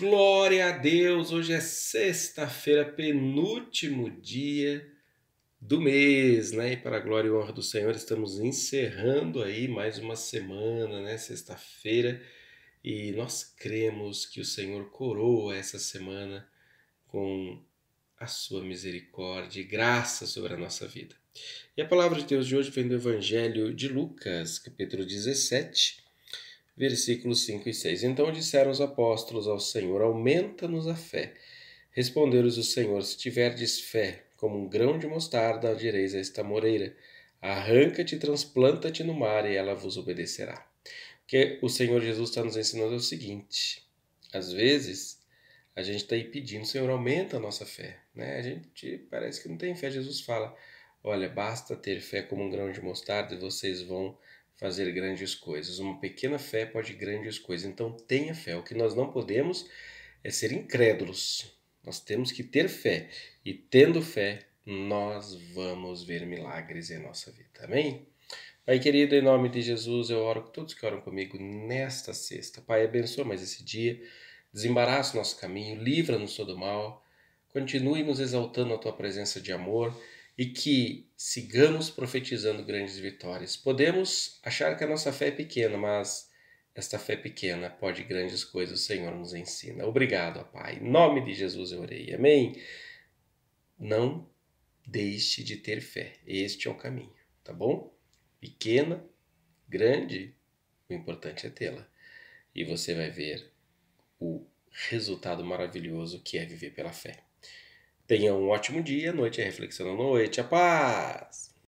Glória a Deus! Hoje é sexta-feira, penúltimo dia do mês, né? E para a glória e honra do Senhor, estamos encerrando aí mais uma semana, né? Sexta-feira, e nós cremos que o Senhor coroa essa semana com a sua misericórdia e graça sobre a nossa vida. E a palavra de Deus de hoje vem do Evangelho de Lucas, capítulo 17 versículos 5 e 6. Então disseram os apóstolos ao Senhor: Aumenta-nos a fé. Respondeu-lhes o Senhor: Se tiverdes fé, como um grão de mostarda, direis a esta moreira: Arranca-te, transplanta-te no mar, e ela vos obedecerá. O que o Senhor Jesus está nos ensinando é o seguinte: às vezes a gente está aí pedindo, Senhor, aumenta a nossa fé. Né? A gente parece que não tem fé. Jesus fala: Olha, basta ter fé como um grão de mostarda e vocês vão fazer grandes coisas. Uma pequena fé pode grandes coisas. Então tenha fé. O que nós não podemos é ser incrédulos. Nós temos que ter fé. E tendo fé, nós vamos ver milagres em nossa vida. Amém? Pai querido, em nome de Jesus, eu oro com todos que oram comigo nesta sexta. Pai, abençoa mais esse dia, desembaraça o nosso caminho, livra-nos todo mal, continue nos exaltando a tua presença de amor e que sigamos profetizando grandes vitórias. Podemos achar que a nossa fé é pequena, mas esta fé pequena pode grandes coisas o Senhor nos ensina. Obrigado, Pai. Em nome de Jesus eu orei. Amém. Não deixe de ter fé. Este é o caminho, tá bom? Pequena, grande, o importante é tê-la. E você vai ver o resultado maravilhoso que é viver pela fé. Tenha um ótimo dia, noite é reflexão na noite, a é paz!